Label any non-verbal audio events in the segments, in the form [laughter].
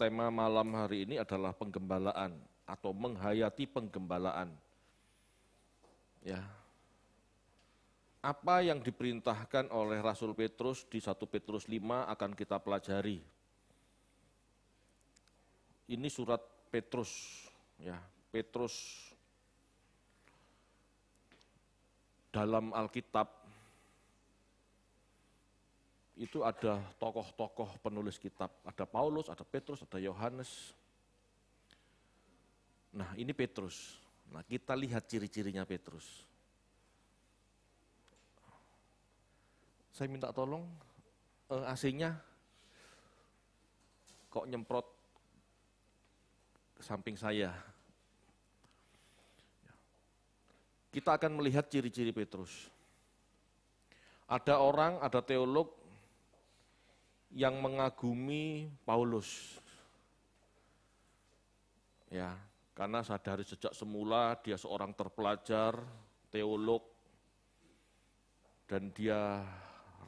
tema malam hari ini adalah penggembalaan atau menghayati penggembalaan. Ya. Apa yang diperintahkan oleh Rasul Petrus di 1 Petrus 5 akan kita pelajari. Ini surat Petrus ya, Petrus dalam Alkitab itu ada tokoh-tokoh penulis kitab, ada Paulus, ada Petrus, ada Yohanes. Nah, ini Petrus. Nah, kita lihat ciri-cirinya Petrus. Saya minta tolong eh, AC-nya kok nyemprot ke samping saya. Kita akan melihat ciri-ciri Petrus. Ada orang, ada teolog yang mengagumi Paulus. Ya, karena sadari sejak semula dia seorang terpelajar, teolog, dan dia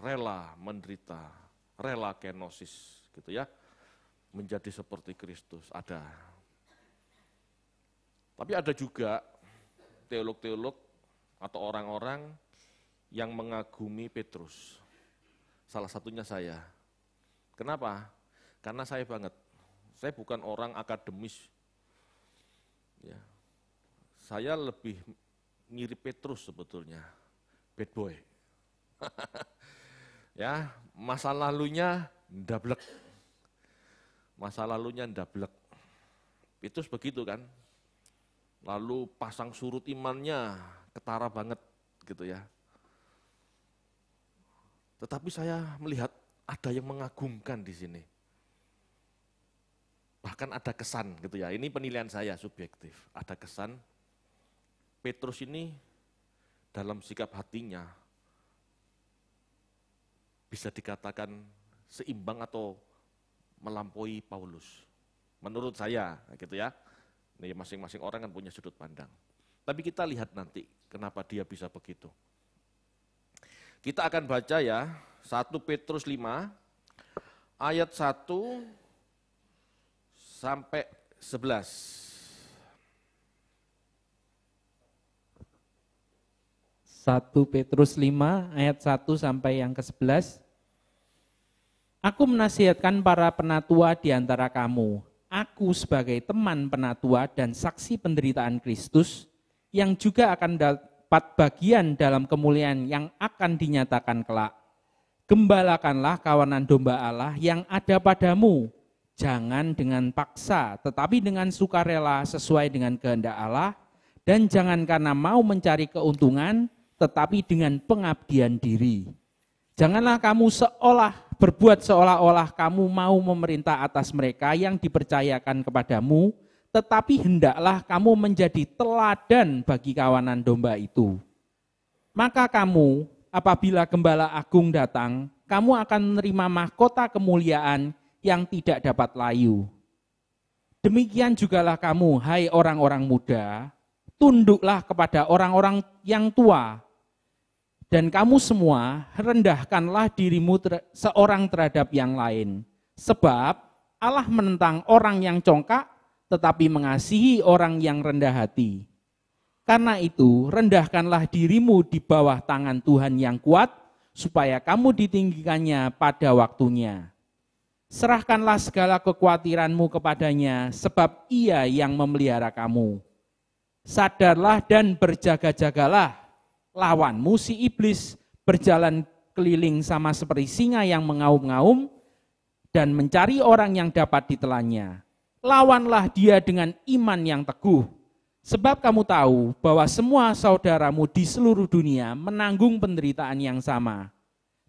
rela menderita, rela kenosis, gitu ya, menjadi seperti Kristus. Ada. Tapi ada juga teolog-teolog atau orang-orang yang mengagumi Petrus. Salah satunya saya. Kenapa? Karena saya banget. Saya bukan orang akademis. Ya. Saya lebih mirip Petrus sebetulnya. Bad boy. [laughs] ya, masa lalunya ndablek. Masa lalunya ndablek. Petrus begitu kan. Lalu pasang surut imannya ketara banget gitu ya. Tetapi saya melihat ada yang mengagumkan di sini. Bahkan ada kesan gitu ya. Ini penilaian saya subjektif. Ada kesan Petrus ini dalam sikap hatinya bisa dikatakan seimbang atau melampaui Paulus. Menurut saya gitu ya. Nih masing-masing orang kan punya sudut pandang. Tapi kita lihat nanti kenapa dia bisa begitu. Kita akan baca ya 1 Petrus 5 ayat 1 sampai 11. Satu Petrus 5 ayat 1 sampai yang ke-11. Aku menasihatkan para penatua di antara kamu, aku sebagai teman penatua dan saksi penderitaan Kristus yang juga akan dapat bagian dalam kemuliaan yang akan dinyatakan kelak. Gembalakanlah kawanan domba Allah yang ada padamu. Jangan dengan paksa, tetapi dengan sukarela sesuai dengan kehendak Allah. Dan jangan karena mau mencari keuntungan, tetapi dengan pengabdian diri. Janganlah kamu seolah berbuat seolah-olah kamu mau memerintah atas mereka yang dipercayakan kepadamu, tetapi hendaklah kamu menjadi teladan bagi kawanan domba itu. Maka kamu apabila gembala agung datang, kamu akan menerima mahkota kemuliaan yang tidak dapat layu. Demikian jugalah kamu, hai orang-orang muda, tunduklah kepada orang-orang yang tua, dan kamu semua rendahkanlah dirimu ter seorang terhadap yang lain. Sebab Allah menentang orang yang congkak, tetapi mengasihi orang yang rendah hati. Karena itu, rendahkanlah dirimu di bawah tangan Tuhan yang kuat, supaya kamu ditinggikannya pada waktunya. Serahkanlah segala kekhawatiranmu kepadanya, sebab ia yang memelihara kamu. Sadarlah dan berjaga-jagalah, lawanmu si iblis berjalan keliling sama seperti singa yang mengaum-ngaum dan mencari orang yang dapat ditelannya. Lawanlah dia dengan iman yang teguh, Sebab kamu tahu bahwa semua saudaramu di seluruh dunia menanggung penderitaan yang sama.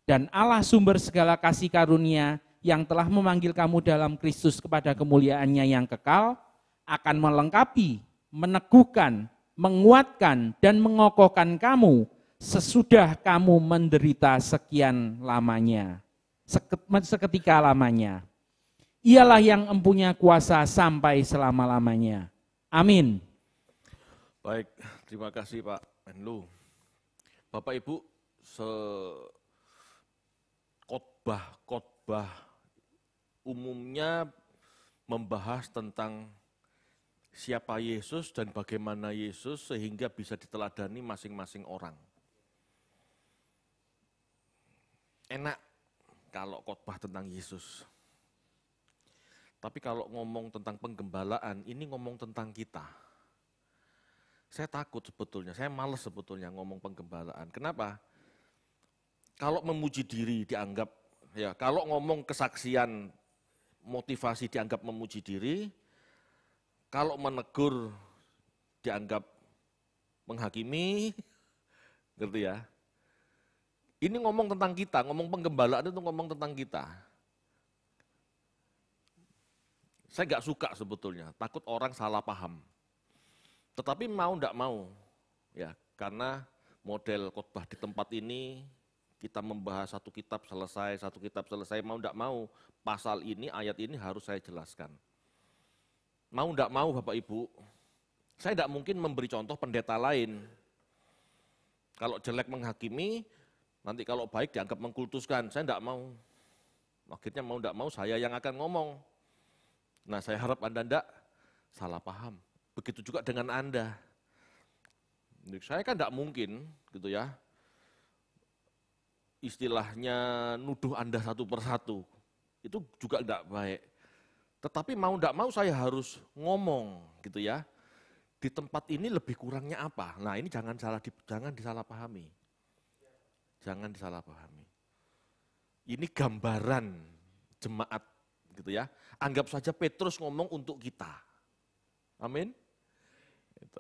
Dan Allah sumber segala kasih karunia yang telah memanggil kamu dalam Kristus kepada kemuliaannya yang kekal, akan melengkapi, meneguhkan, menguatkan, dan mengokohkan kamu sesudah kamu menderita sekian lamanya, seketika lamanya. Ialah yang empunya kuasa sampai selama-lamanya. Amin. Baik, terima kasih Pak Menlu. Bapak Ibu, se khotbah-khotbah umumnya membahas tentang siapa Yesus dan bagaimana Yesus sehingga bisa diteladani masing-masing orang. Enak kalau khotbah tentang Yesus. Tapi kalau ngomong tentang penggembalaan, ini ngomong tentang kita saya takut sebetulnya, saya males sebetulnya ngomong penggembalaan. Kenapa? Kalau memuji diri dianggap, ya kalau ngomong kesaksian motivasi dianggap memuji diri, kalau menegur dianggap menghakimi, [laughs] ngerti ya? Ini ngomong tentang kita, ngomong penggembalaan itu ngomong tentang kita. Saya nggak suka sebetulnya, takut orang salah paham. Tetapi mau tidak mau, ya karena model khotbah di tempat ini kita membahas satu kitab selesai, satu kitab selesai, mau tidak mau pasal ini, ayat ini harus saya jelaskan. Mau tidak mau Bapak Ibu, saya tidak mungkin memberi contoh pendeta lain. Kalau jelek menghakimi, nanti kalau baik dianggap mengkultuskan, saya tidak mau. Akhirnya mau tidak mau saya yang akan ngomong. Nah saya harap Anda tidak salah paham. Begitu juga dengan Anda. Saya kan tidak mungkin, gitu ya, istilahnya nuduh Anda satu persatu. Itu juga tidak baik. Tetapi mau tidak mau saya harus ngomong, gitu ya. Di tempat ini lebih kurangnya apa? Nah ini jangan salah, jangan disalahpahami. Jangan disalahpahami. Ini gambaran jemaat gitu ya. Anggap saja Petrus ngomong untuk kita. Amin. Gitu.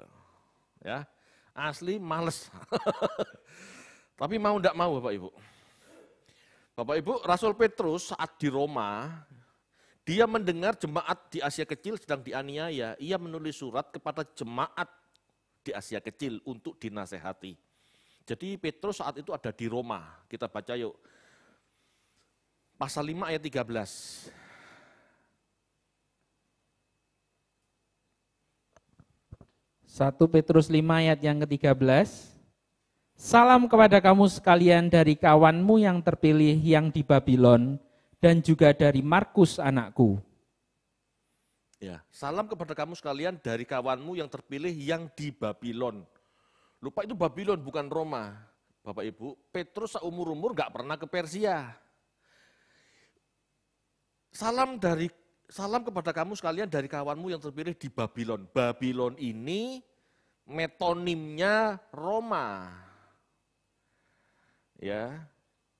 Ya, asli males. [laughs] Tapi mau ndak mau Bapak Ibu. Bapak Ibu, Rasul Petrus saat di Roma, dia mendengar jemaat di Asia Kecil sedang dianiaya. Ia menulis surat kepada jemaat di Asia Kecil untuk dinasehati. Jadi Petrus saat itu ada di Roma. Kita baca yuk. Pasal 5 ayat 13. 1 Petrus 5 ayat yang ke-13. Salam kepada kamu sekalian dari kawanmu yang terpilih yang di Babylon dan juga dari Markus anakku. Ya, salam kepada kamu sekalian dari kawanmu yang terpilih yang di Babylon. Lupa itu Babylon bukan Roma. Bapak Ibu, Petrus seumur-umur gak pernah ke Persia. Salam dari salam kepada kamu sekalian dari kawanmu yang terpilih di Babylon. Babylon ini metonimnya Roma. Ya.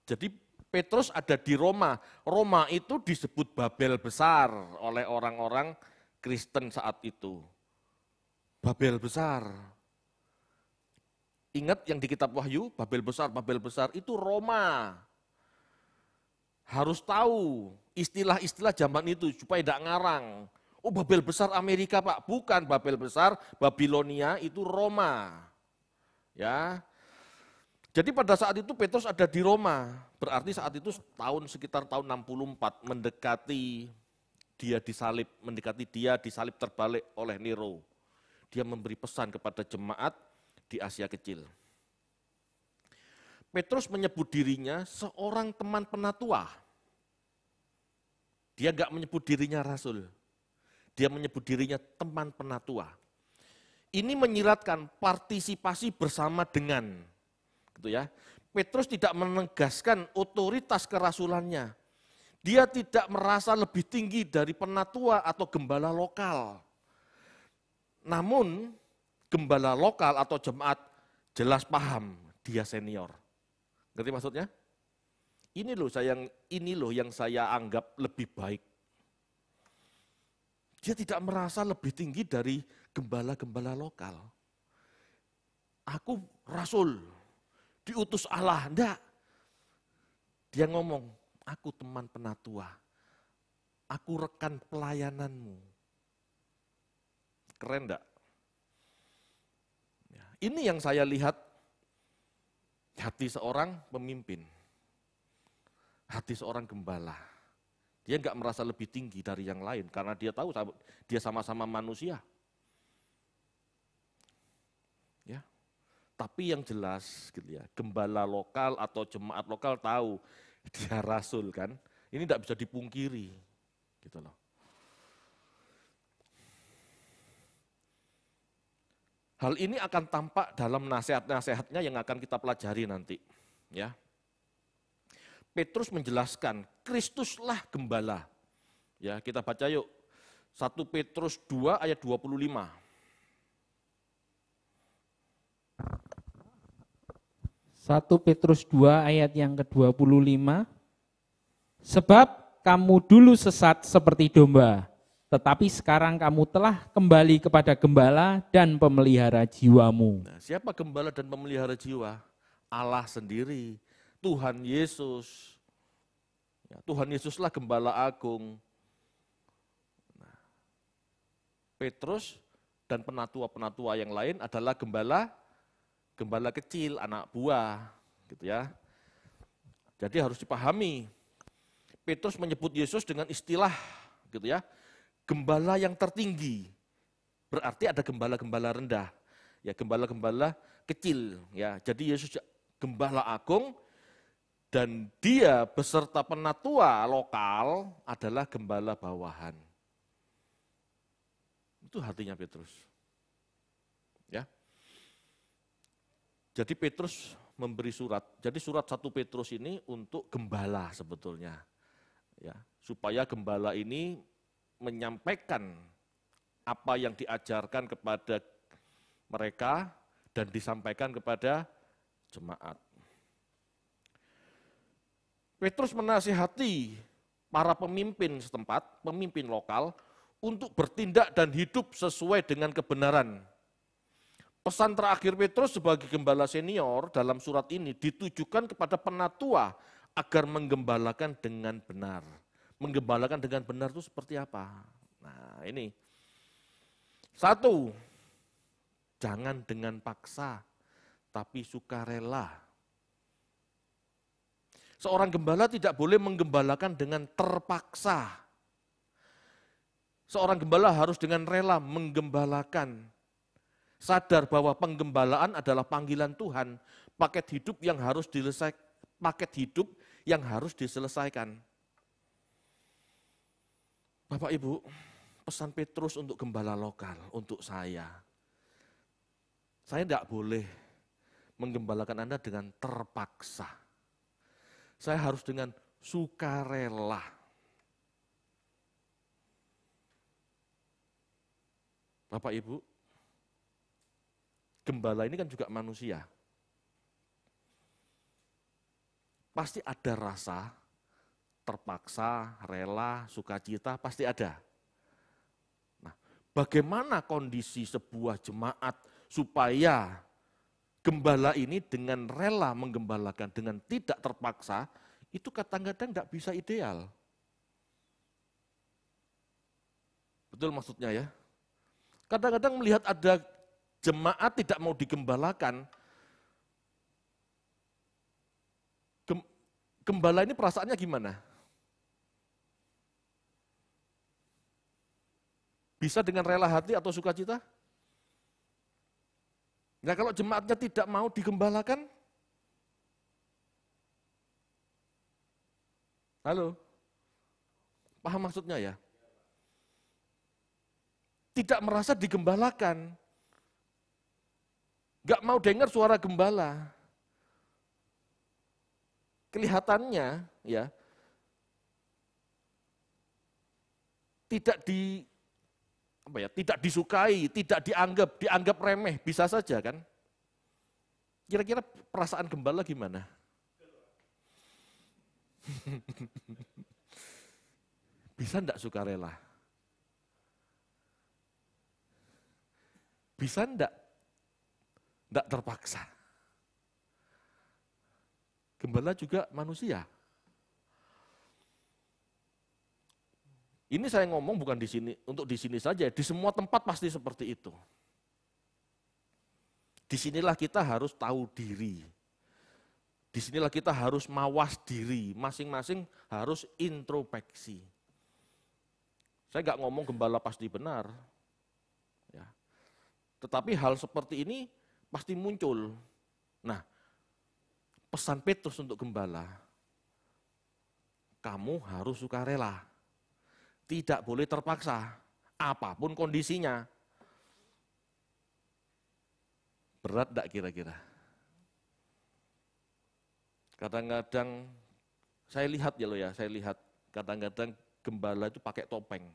Jadi Petrus ada di Roma. Roma itu disebut Babel besar oleh orang-orang Kristen saat itu. Babel besar. Ingat yang di kitab Wahyu, Babel besar, Babel besar itu Roma harus tahu istilah-istilah zaman itu supaya tidak ngarang. Oh Babel besar Amerika Pak, bukan Babel besar, Babilonia itu Roma. Ya. Jadi pada saat itu Petrus ada di Roma, berarti saat itu tahun sekitar tahun 64 mendekati dia disalib, mendekati dia disalib terbalik oleh Nero. Dia memberi pesan kepada jemaat di Asia Kecil. Petrus menyebut dirinya seorang teman penatua. Dia gak menyebut dirinya rasul. Dia menyebut dirinya teman penatua. Ini menyiratkan partisipasi bersama dengan gitu ya. Petrus tidak menegaskan otoritas kerasulannya. Dia tidak merasa lebih tinggi dari penatua atau gembala lokal. Namun gembala lokal atau jemaat jelas paham dia senior. Ngerti maksudnya? Ini loh saya ini loh yang saya anggap lebih baik. Dia tidak merasa lebih tinggi dari gembala-gembala lokal. Aku rasul, diutus Allah, enggak. Dia ngomong, aku teman penatua, aku rekan pelayananmu. Keren enggak? Ya, ini yang saya lihat hati seorang pemimpin hati seorang gembala. Dia nggak merasa lebih tinggi dari yang lain karena dia tahu dia sama-sama manusia. Ya. Tapi yang jelas gitu ya, gembala lokal atau jemaat lokal tahu dia [laughs] rasul kan. Ini tidak bisa dipungkiri. Gitu loh. Hal ini akan tampak dalam nasihat-nasihatnya yang akan kita pelajari nanti, ya. Petrus menjelaskan, Kristuslah gembala. Ya, kita baca yuk. 1 Petrus 2 ayat 25. Satu Petrus 2 ayat yang ke-25 Sebab kamu dulu sesat seperti domba tetapi sekarang kamu telah kembali kepada gembala dan pemelihara jiwamu. Nah, siapa gembala dan pemelihara jiwa? Allah sendiri. Tuhan Yesus. Ya, Tuhan Yesuslah gembala agung. Nah, Petrus dan penatua-penatua yang lain adalah gembala gembala kecil, anak buah, gitu ya. Jadi harus dipahami. Petrus menyebut Yesus dengan istilah gitu ya, gembala yang tertinggi. Berarti ada gembala-gembala rendah. Ya, gembala-gembala kecil ya. Jadi Yesus ya, gembala agung dan dia beserta penatua lokal adalah gembala bawahan. Itu hatinya Petrus. Ya. Jadi Petrus memberi surat. Jadi surat satu Petrus ini untuk gembala sebetulnya. Ya, supaya gembala ini menyampaikan apa yang diajarkan kepada mereka dan disampaikan kepada jemaat. Petrus menasihati para pemimpin setempat, pemimpin lokal, untuk bertindak dan hidup sesuai dengan kebenaran. Pesan terakhir Petrus sebagai gembala senior dalam surat ini ditujukan kepada penatua agar menggembalakan dengan benar. Menggembalakan dengan benar itu seperti apa? Nah ini. Satu, jangan dengan paksa, tapi sukarela Seorang gembala tidak boleh menggembalakan dengan terpaksa. Seorang gembala harus dengan rela menggembalakan. Sadar bahwa penggembalaan adalah panggilan Tuhan, paket hidup yang harus diselesaikan, paket hidup yang harus diselesaikan. Bapak Ibu, pesan Petrus untuk gembala lokal, untuk saya. Saya tidak boleh menggembalakan Anda dengan terpaksa. Saya harus dengan sukarela. Bapak Ibu, gembala ini kan juga manusia. Pasti ada rasa terpaksa, rela, sukacita, pasti ada. Nah, bagaimana kondisi sebuah jemaat supaya gembala ini dengan rela menggembalakan, dengan tidak terpaksa, itu kadang-kadang tidak bisa ideal. Betul maksudnya ya? Kadang-kadang melihat ada jemaat tidak mau digembalakan, gembala ini perasaannya gimana? Bisa dengan rela hati atau sukacita? Nah kalau jemaatnya tidak mau digembalakan, halo, paham maksudnya ya? Tidak merasa digembalakan, nggak mau dengar suara gembala. Kelihatannya ya, tidak di apa ya, tidak disukai, tidak dianggap, dianggap remeh, bisa saja kan? Kira-kira perasaan gembala gimana? [laughs] bisa enggak suka rela? Bisa enggak? Enggak terpaksa. Gembala juga manusia. Ini saya ngomong bukan di sini untuk di sini saja, di semua tempat pasti seperti itu. Disinilah kita harus tahu diri. Disinilah kita harus mawas diri, masing-masing harus introspeksi. Saya nggak ngomong gembala pasti benar, ya. Tetapi hal seperti ini pasti muncul. Nah, pesan Petrus untuk gembala, kamu harus suka rela. Tidak boleh terpaksa, apapun kondisinya. Berat tidak kira-kira? Kadang-kadang saya lihat ya lo ya, saya lihat kadang-kadang gembala itu pakai topeng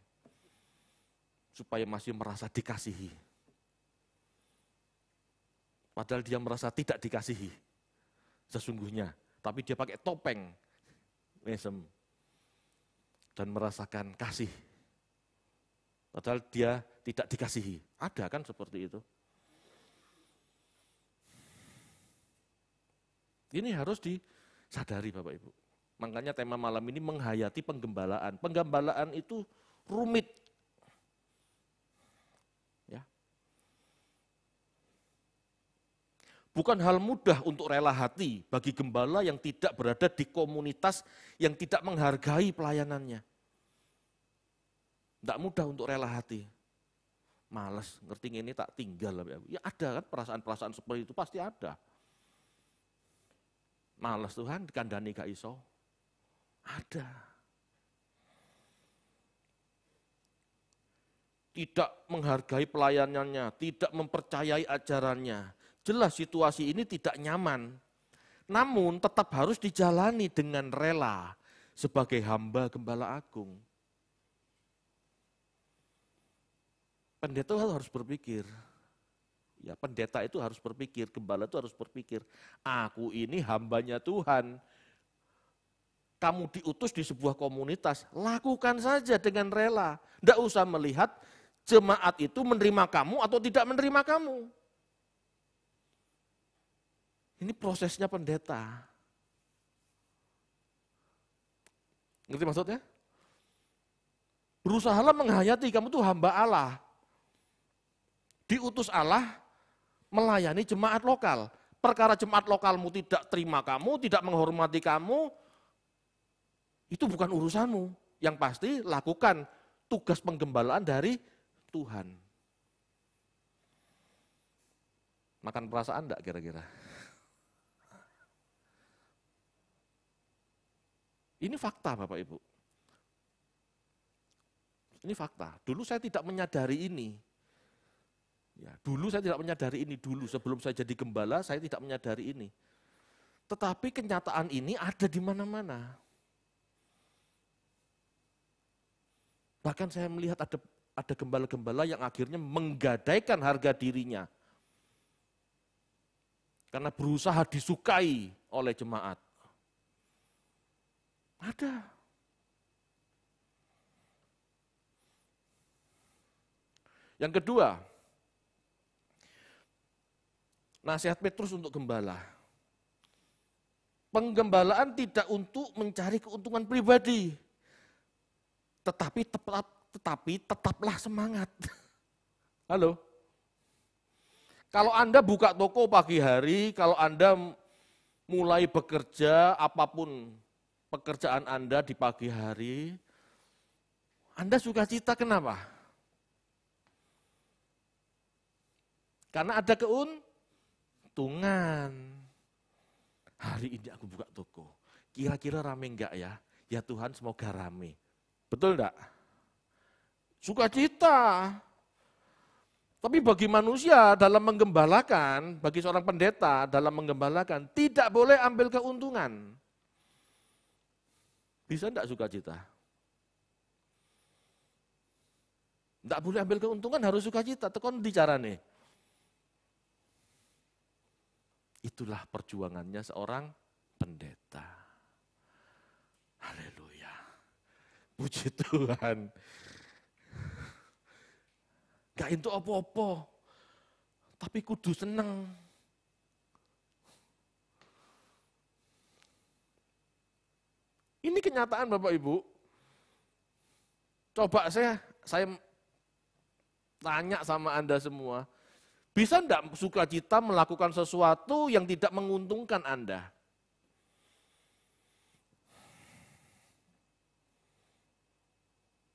supaya masih merasa dikasihi. Padahal dia merasa tidak dikasihi sesungguhnya, tapi dia pakai topeng mesem dan merasakan kasih. Padahal dia tidak dikasihi. Ada kan seperti itu? Ini harus disadari Bapak Ibu. Makanya tema malam ini menghayati penggembalaan. Penggembalaan itu rumit. Ya. Bukan hal mudah untuk rela hati bagi gembala yang tidak berada di komunitas yang tidak menghargai pelayanannya. Tidak mudah untuk rela hati. Males, ngerti ini tak tinggal. Ya ada kan perasaan-perasaan seperti itu, pasti ada. Males Tuhan, dikandani gak iso. Ada. Tidak menghargai pelayanannya, tidak mempercayai ajarannya. Jelas situasi ini tidak nyaman. Namun tetap harus dijalani dengan rela sebagai hamba gembala agung. pendeta itu harus berpikir. Ya, pendeta itu harus berpikir, gembala itu harus berpikir, aku ini hambanya Tuhan. Kamu diutus di sebuah komunitas, lakukan saja dengan rela. Tidak usah melihat jemaat itu menerima kamu atau tidak menerima kamu. Ini prosesnya pendeta. Ngerti maksudnya? Berusahalah menghayati kamu tuh hamba Allah diutus Allah melayani jemaat lokal. Perkara jemaat lokalmu tidak terima kamu, tidak menghormati kamu, itu bukan urusanmu. Yang pasti lakukan tugas penggembalaan dari Tuhan. Makan perasaan enggak kira-kira? Ini fakta Bapak Ibu. Ini fakta. Dulu saya tidak menyadari ini. Ya, dulu saya tidak menyadari ini dulu sebelum saya jadi gembala saya tidak menyadari ini. Tetapi kenyataan ini ada di mana-mana. Bahkan saya melihat ada ada gembala-gembala yang akhirnya menggadaikan harga dirinya. Karena berusaha disukai oleh jemaat. Ada. Yang kedua, Nasihat Petrus untuk gembala. Penggembalaan tidak untuk mencari keuntungan pribadi. Tetapi tetap tetapi tetaplah semangat. [laughs] Halo. Kalau Anda buka toko pagi hari, kalau Anda mulai bekerja apapun pekerjaan Anda di pagi hari, Anda suka cita kenapa? Karena ada keun hitungan. Hari ini aku buka toko. Kira-kira rame enggak ya? Ya Tuhan semoga rame. Betul enggak? cita Tapi bagi manusia dalam menggembalakan, bagi seorang pendeta dalam menggembalakan, tidak boleh ambil keuntungan. Bisa enggak suka cita Enggak boleh ambil keuntungan, harus suka cita. Tekon bicara nih. Itulah perjuangannya seorang pendeta. Haleluya. Puji Tuhan. Gak itu apa-apa. Tapi kudu seneng. Ini kenyataan Bapak Ibu. Coba saya saya tanya sama Anda semua, bisa enggak cita melakukan sesuatu yang tidak menguntungkan Anda?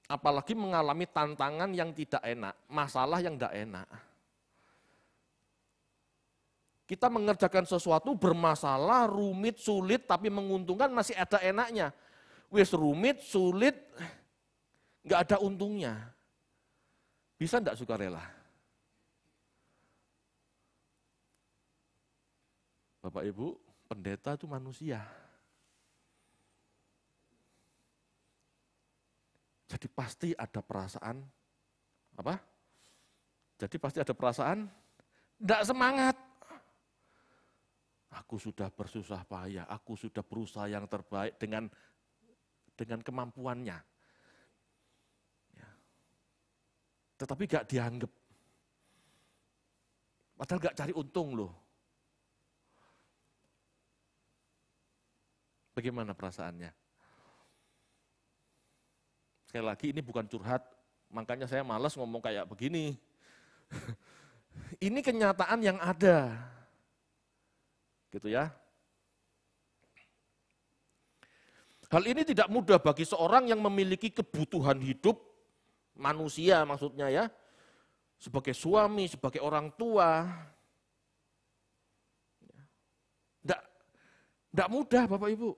Apalagi mengalami tantangan yang tidak enak, masalah yang tidak enak. Kita mengerjakan sesuatu bermasalah, rumit, sulit, tapi menguntungkan masih ada enaknya. Wis rumit, sulit, nggak ada untungnya. Bisa enggak suka rela? Bapak Ibu, pendeta itu manusia. Jadi pasti ada perasaan apa? Jadi pasti ada perasaan tidak semangat. Aku sudah bersusah payah, aku sudah berusaha yang terbaik dengan dengan kemampuannya. Ya. Tetapi gak dianggap. Padahal gak cari untung loh. Bagaimana perasaannya? Sekali lagi ini bukan curhat, makanya saya malas ngomong kayak begini. [laughs] ini kenyataan yang ada. Gitu ya. Hal ini tidak mudah bagi seorang yang memiliki kebutuhan hidup manusia maksudnya ya. Sebagai suami, sebagai orang tua, Tidak mudah Bapak Ibu.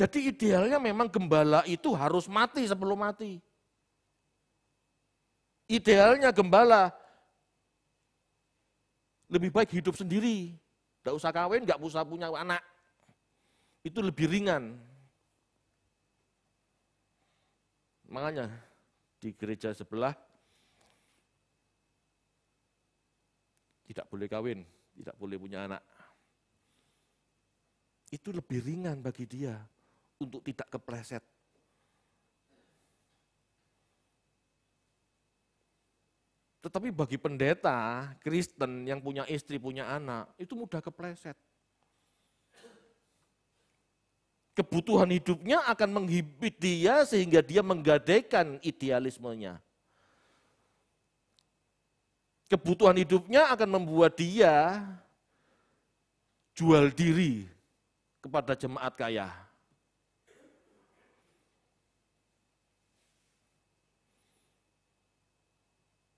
Jadi idealnya memang gembala itu harus mati sebelum mati. Idealnya gembala lebih baik hidup sendiri, tidak usah kawin, tidak usah punya anak. Itu lebih ringan. Makanya di gereja sebelah tidak boleh kawin, tidak boleh punya anak itu lebih ringan bagi dia untuk tidak kepleset. Tetapi bagi pendeta Kristen yang punya istri, punya anak, itu mudah kepleset. Kebutuhan hidupnya akan menghibit dia sehingga dia menggadaikan idealismenya. Kebutuhan hidupnya akan membuat dia jual diri kepada jemaat kaya.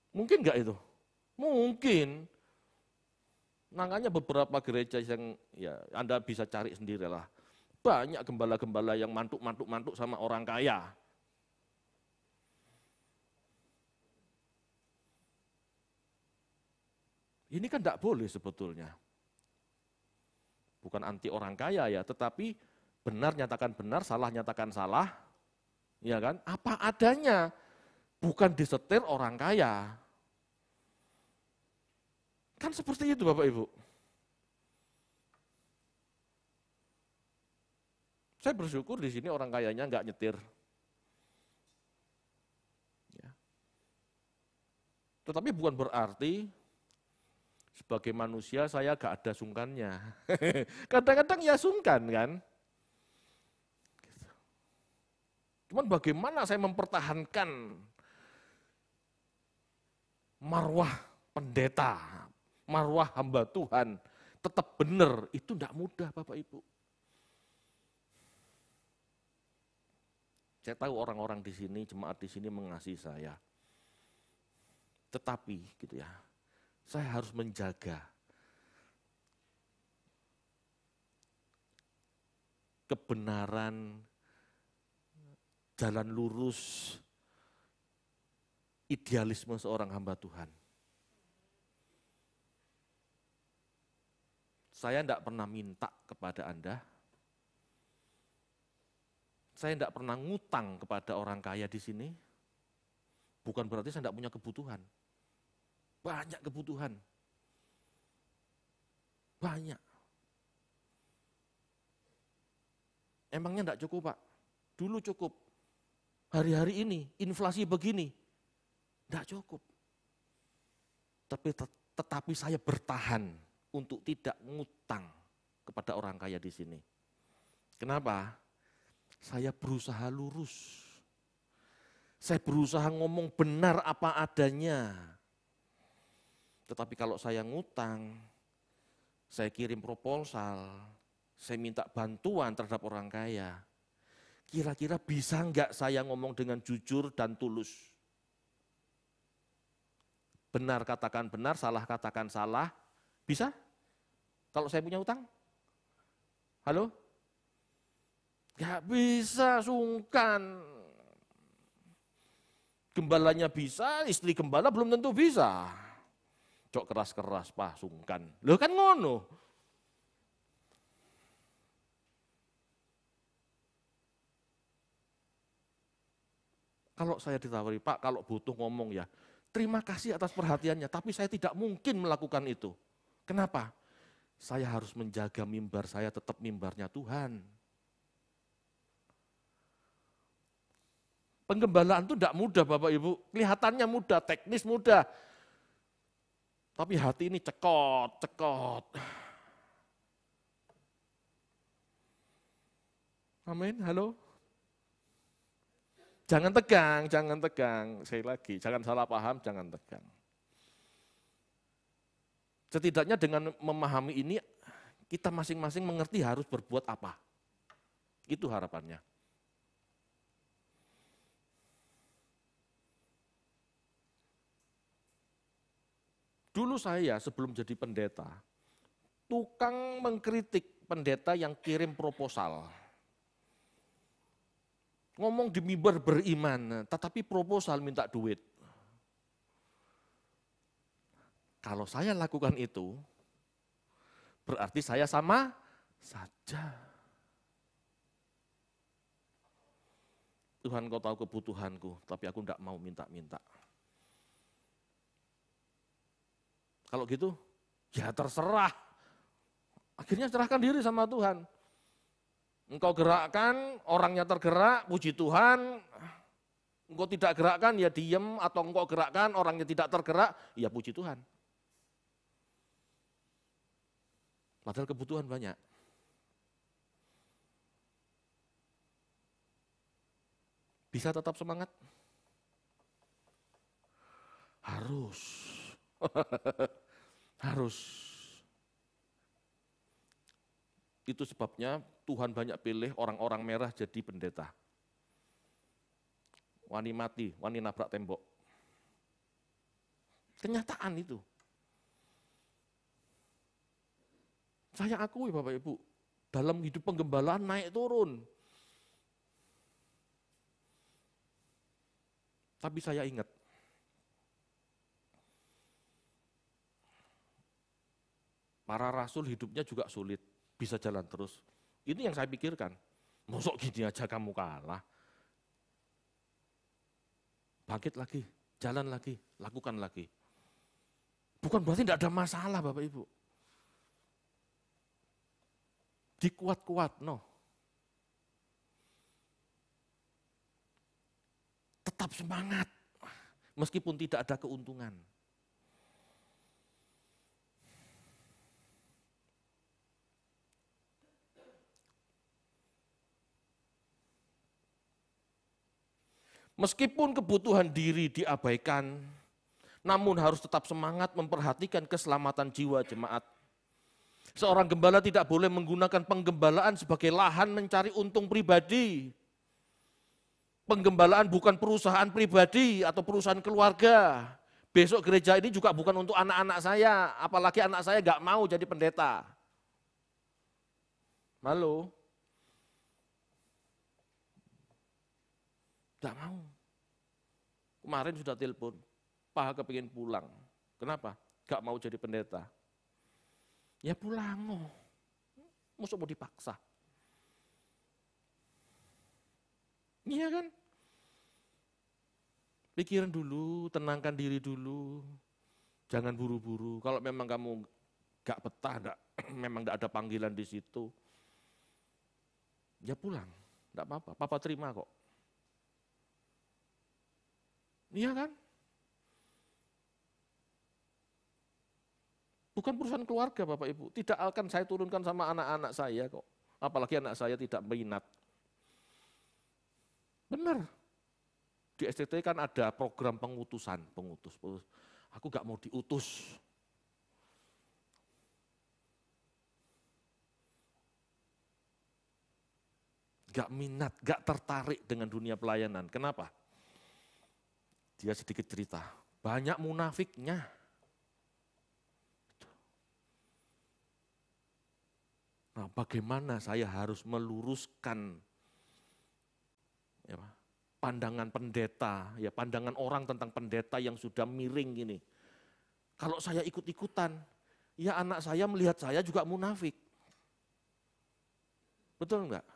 Mungkin enggak itu? Mungkin. Makanya beberapa gereja yang ya Anda bisa cari sendirilah. Banyak gembala-gembala yang mantuk-mantuk-mantuk sama orang kaya. Ini kan tidak boleh sebetulnya bukan anti orang kaya ya, tetapi benar nyatakan benar, salah nyatakan salah, ya kan? Apa adanya, bukan disetir orang kaya. Kan seperti itu Bapak Ibu. Saya bersyukur di sini orang kayanya nggak nyetir. Ya. Tetapi bukan berarti sebagai manusia saya gak ada sungkannya. [laughs] Kadang-kadang ya sungkan kan. Cuman bagaimana saya mempertahankan marwah pendeta, marwah hamba Tuhan, tetap benar, itu tidak mudah Bapak Ibu. Saya tahu orang-orang di sini, jemaat di sini mengasihi saya. Tetapi gitu ya, saya harus menjaga. Kebenaran, jalan lurus, idealisme seorang hamba Tuhan. Saya tidak pernah minta kepada Anda. Saya tidak pernah ngutang kepada orang kaya di sini. Bukan berarti saya tidak punya kebutuhan. Banyak kebutuhan. Banyak. Emangnya enggak cukup Pak? Dulu cukup. Hari-hari ini inflasi begini. Enggak cukup. Tapi tetapi saya bertahan untuk tidak ngutang kepada orang kaya di sini. Kenapa? Saya berusaha lurus. Saya berusaha ngomong benar apa adanya. Tetapi kalau saya ngutang, saya kirim proposal, saya minta bantuan terhadap orang kaya, kira-kira bisa enggak saya ngomong dengan jujur dan tulus? Benar katakan benar, salah katakan salah, bisa? Kalau saya punya utang? Halo? Gak bisa, sungkan. Gembalanya bisa, istri gembala belum tentu bisa cok keras-keras, pah sungkan. Loh kan ngono. Kalau saya ditawari, Pak, kalau butuh ngomong ya, terima kasih atas perhatiannya, tapi saya tidak mungkin melakukan itu. Kenapa? Saya harus menjaga mimbar saya tetap mimbarnya Tuhan. Penggembalaan itu tidak mudah Bapak Ibu, kelihatannya mudah, teknis mudah, tapi hati ini cekot, cekot. Amin, halo? Jangan tegang, jangan tegang. Saya lagi, jangan salah paham, jangan tegang. Setidaknya dengan memahami ini, kita masing-masing mengerti harus berbuat apa. Itu harapannya. Dulu saya sebelum jadi pendeta, tukang mengkritik pendeta yang kirim proposal. Ngomong di mimbar beriman, tetapi proposal minta duit. Kalau saya lakukan itu, berarti saya sama saja. Tuhan kau tahu kebutuhanku, tapi aku tidak mau minta-minta. Kalau gitu, ya terserah. Akhirnya serahkan diri sama Tuhan. Engkau gerakkan, orangnya tergerak, puji Tuhan. Engkau tidak gerakkan, ya diem. Atau engkau gerakkan, orangnya tidak tergerak, ya puji Tuhan. Padahal kebutuhan banyak. Bisa tetap semangat? Harus. [laughs] Harus. Itu sebabnya Tuhan banyak pilih orang-orang merah jadi pendeta. Wani mati, wani nabrak tembok. Kenyataan itu. Saya akui Bapak Ibu, dalam hidup penggembalaan naik turun. Tapi saya ingat, Para rasul hidupnya juga sulit, bisa jalan terus. Ini yang saya pikirkan. Mosok gini aja kamu kalah. Bangkit lagi, jalan lagi, lakukan lagi. Bukan berarti tidak ada masalah Bapak Ibu. Dikuat-kuat, no. Tetap semangat, meskipun tidak ada keuntungan. Meskipun kebutuhan diri diabaikan, namun harus tetap semangat memperhatikan keselamatan jiwa jemaat. Seorang gembala tidak boleh menggunakan penggembalaan sebagai lahan mencari untung pribadi. Penggembalaan bukan perusahaan pribadi atau perusahaan keluarga. Besok gereja ini juga bukan untuk anak-anak saya, apalagi anak saya gak mau jadi pendeta. Malu. Tidak mau. Kemarin sudah telepon, Haka kepingin pulang. Kenapa? Gak mau jadi pendeta. Ya pulang. Oh. Masa mau dipaksa? Iya kan? Pikiran dulu, tenangkan diri dulu. Jangan buru-buru. Kalau memang kamu gak betah, gak, [clears throat] memang gak ada panggilan di situ, ya pulang. Gak apa-apa, papa terima kok. Iya kan? Bukan perusahaan keluarga Bapak Ibu. Tidak akan saya turunkan sama anak-anak saya kok. Apalagi anak saya tidak minat. Benar. Di STT kan ada program pengutusan. Pengutus. pengutus. Aku gak mau diutus. Gak minat, gak tertarik dengan dunia pelayanan. Kenapa? Dia sedikit cerita, banyak munafiknya. Gitu. Nah, bagaimana saya harus meluruskan ya, pandangan pendeta, ya pandangan orang tentang pendeta yang sudah miring ini. Kalau saya ikut-ikutan, ya anak saya melihat saya juga munafik. Betul enggak?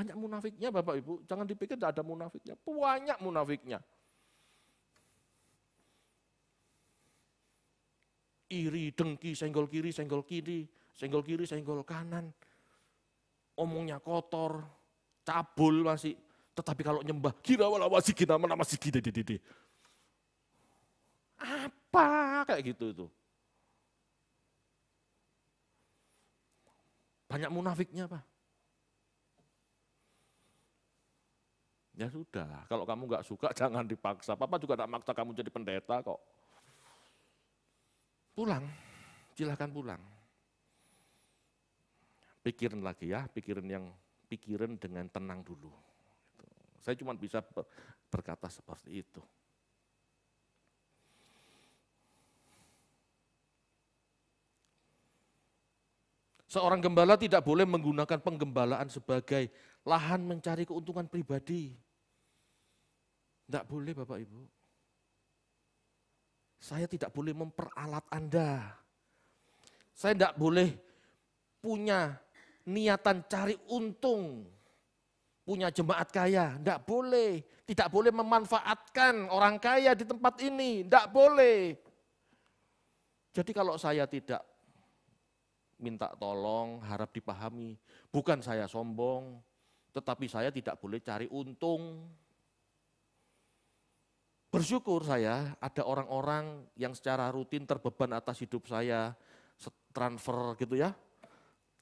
Banyak munafiknya Bapak Ibu, jangan dipikir tidak ada munafiknya, banyak munafiknya. Iri, dengki, senggol kiri, senggol kiri, senggol kiri, senggol kanan. Omongnya kotor, cabul masih. Tetapi kalau nyembah, kira wala masih kita mana masih kita di Apa kayak gitu itu? Banyak munafiknya, Pak. Ya sudah, kalau kamu nggak suka [laughs] jangan dipaksa. Papa juga tak maksa kamu jadi pendeta kok. Pulang, silahkan pulang. Pikirin lagi ya, pikirin yang pikirin dengan tenang dulu. Saya cuma bisa berkata seperti itu. Seorang gembala tidak boleh menggunakan penggembalaan sebagai lahan mencari keuntungan pribadi. Tidak boleh Bapak Ibu. Saya tidak boleh memperalat Anda. Saya tidak boleh punya niatan cari untung. Punya jemaat kaya, tidak boleh. Tidak boleh memanfaatkan orang kaya di tempat ini, tidak boleh. Jadi kalau saya tidak minta tolong, harap dipahami. Bukan saya sombong, tetapi saya tidak boleh cari untung. Bersyukur saya ada orang-orang yang secara rutin terbeban atas hidup saya, transfer gitu ya.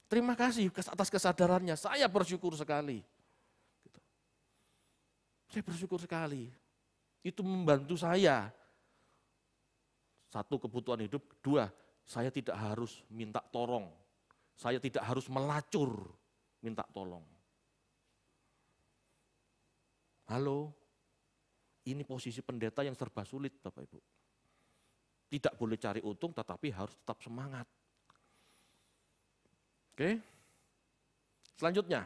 Terima kasih atas kesadarannya, saya bersyukur sekali. Gitu. Saya bersyukur sekali. Itu membantu saya. Satu, kebutuhan hidup. Dua, saya tidak harus minta tolong. Saya tidak harus melacur minta tolong. Halo, ini posisi pendeta yang serba sulit Bapak Ibu. Tidak boleh cari untung tetapi harus tetap semangat. Oke. Selanjutnya.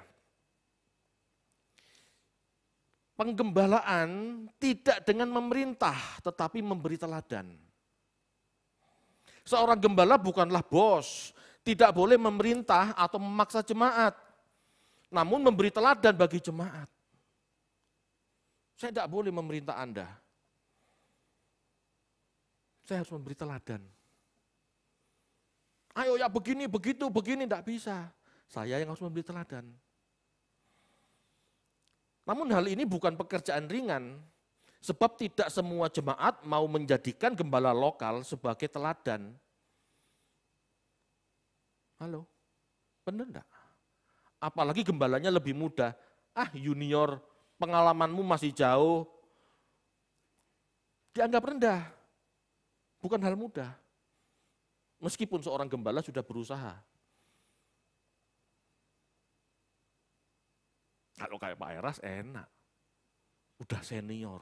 Penggembalaan tidak dengan memerintah tetapi memberi teladan. Seorang gembala bukanlah bos, tidak boleh memerintah atau memaksa jemaat, namun memberi teladan bagi jemaat. Saya tidak boleh memerintah Anda. Saya harus memberi teladan. Ayo ya begini, begitu, begini, tidak bisa. Saya yang harus memberi teladan. Namun hal ini bukan pekerjaan ringan, sebab tidak semua jemaat mau menjadikan gembala lokal sebagai teladan. Halo, benar enggak? Apalagi gembalanya lebih muda. Ah junior pengalamanmu masih jauh, dianggap rendah. Bukan hal mudah. Meskipun seorang gembala sudah berusaha. Kalau kayak Pak Eras enak. Udah senior.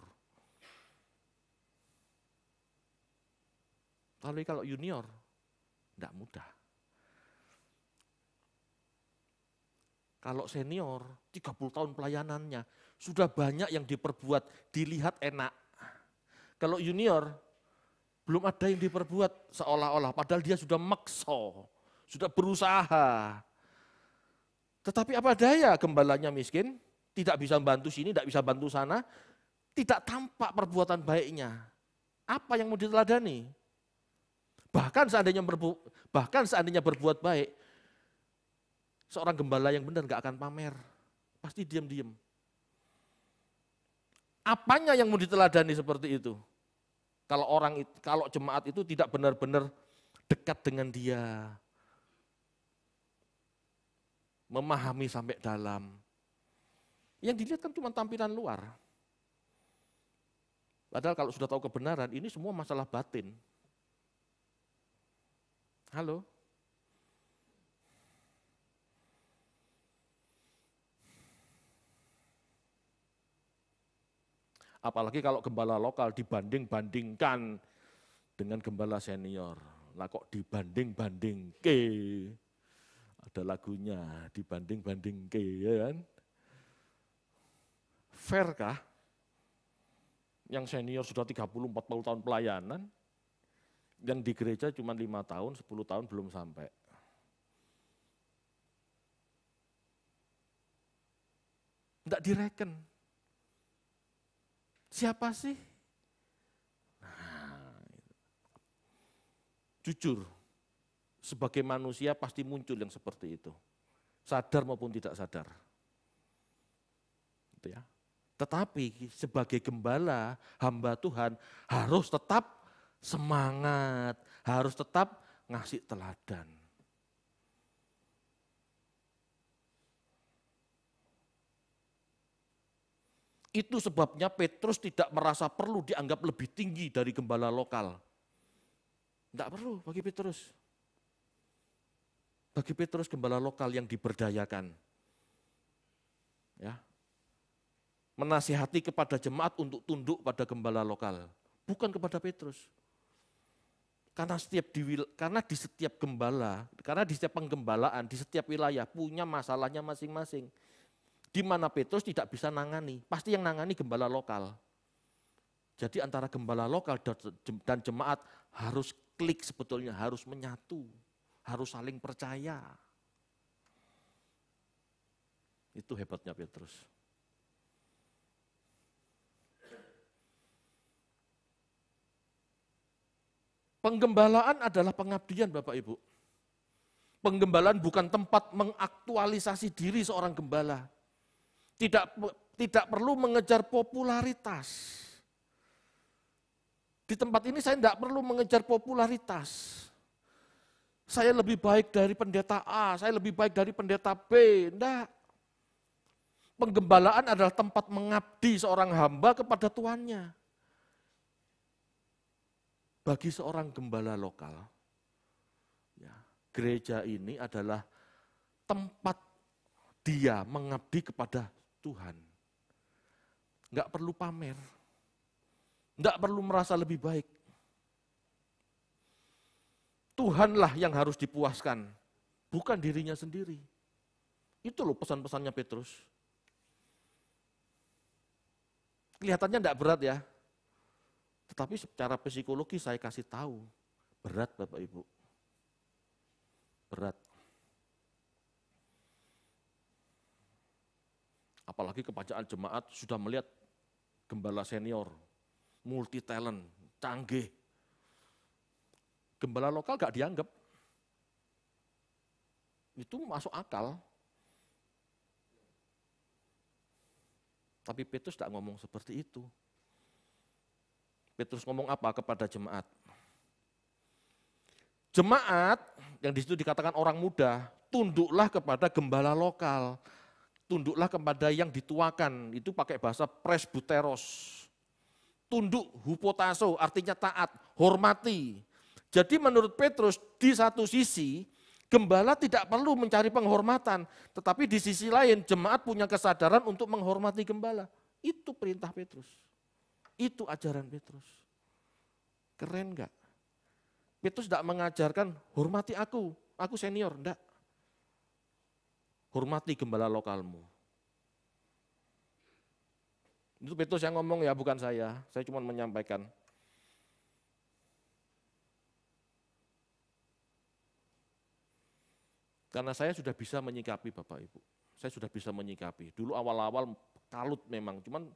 Tapi kalau junior, tidak mudah. Kalau senior, 30 tahun pelayanannya, sudah banyak yang diperbuat, dilihat enak. Kalau junior, belum ada yang diperbuat seolah-olah, padahal dia sudah makso, sudah berusaha. Tetapi apa daya gembalanya miskin, tidak bisa bantu sini, tidak bisa bantu sana, tidak tampak perbuatan baiknya. Apa yang mau diteladani? Bahkan seandainya berbu bahkan seandainya berbuat baik, seorang gembala yang benar nggak akan pamer, pasti diam-diam. Apanya yang mau diteladani seperti itu? Kalau orang kalau jemaat itu tidak benar-benar dekat dengan dia. Memahami sampai dalam. Yang dilihat kan cuma tampilan luar. Padahal kalau sudah tahu kebenaran, ini semua masalah batin. Halo? Apalagi kalau gembala lokal dibanding-bandingkan dengan gembala senior. Lah kok dibanding-banding ke? Ada lagunya, dibanding-banding ke, ya kan? Fair kah? Yang senior sudah 30-40 tahun pelayanan, yang di gereja cuma 5 tahun, 10 tahun belum sampai. Tidak direken. Siapa sih? Nah, gitu. jujur, sebagai manusia pasti muncul yang seperti itu. Sadar maupun tidak sadar. Gitu ya. Tetapi sebagai gembala, hamba Tuhan harus tetap semangat, harus tetap ngasih teladan. Itu sebabnya Petrus tidak merasa perlu dianggap lebih tinggi dari gembala lokal. Tidak perlu bagi Petrus. Bagi Petrus gembala lokal yang diberdayakan. Ya. Menasihati kepada jemaat untuk tunduk pada gembala lokal, bukan kepada Petrus. Karena setiap di karena di setiap gembala, karena di setiap penggembalaan, di setiap wilayah punya masalahnya masing-masing di mana Petrus tidak bisa nangani. Pasti yang nangani gembala lokal. Jadi antara gembala lokal dan jemaat harus klik sebetulnya, harus menyatu, harus saling percaya. Itu hebatnya Petrus. Penggembalaan adalah pengabdian Bapak Ibu. Penggembalaan bukan tempat mengaktualisasi diri seorang gembala, tidak tidak perlu mengejar popularitas. Di tempat ini saya tidak perlu mengejar popularitas. Saya lebih baik dari pendeta A, saya lebih baik dari pendeta B. Tidak. Penggembalaan adalah tempat mengabdi seorang hamba kepada tuannya. Bagi seorang gembala lokal, ya, gereja ini adalah tempat dia mengabdi kepada Tuhan. Nggak perlu pamer. Nggak perlu merasa lebih baik. Tuhanlah yang harus dipuaskan, bukan dirinya sendiri. Itu loh pesan-pesannya Petrus. Kelihatannya enggak berat ya, tetapi secara psikologi saya kasih tahu, berat Bapak Ibu. Berat. Apalagi kebanyakan jemaat sudah melihat gembala senior, multi talent, canggih. Gembala lokal gak dianggap. Itu masuk akal. Tapi Petrus tidak ngomong seperti itu. Petrus ngomong apa kepada jemaat? Jemaat yang disitu dikatakan orang muda, tunduklah kepada gembala lokal. Tunduklah kepada yang dituakan, itu pakai bahasa presbuteros. Tunduk hupotaso artinya taat, hormati. Jadi menurut Petrus di satu sisi gembala tidak perlu mencari penghormatan, tetapi di sisi lain jemaat punya kesadaran untuk menghormati gembala. Itu perintah Petrus. Itu ajaran Petrus. Keren enggak? Petrus tidak mengajarkan hormati aku, aku senior, enggak. Hormati gembala lokalmu. Itu Petrus yang ngomong ya, bukan saya. Saya cuma menyampaikan. Karena saya sudah bisa menyikapi Bapak Ibu. Saya sudah bisa menyikapi. Dulu awal-awal kalut memang, cuman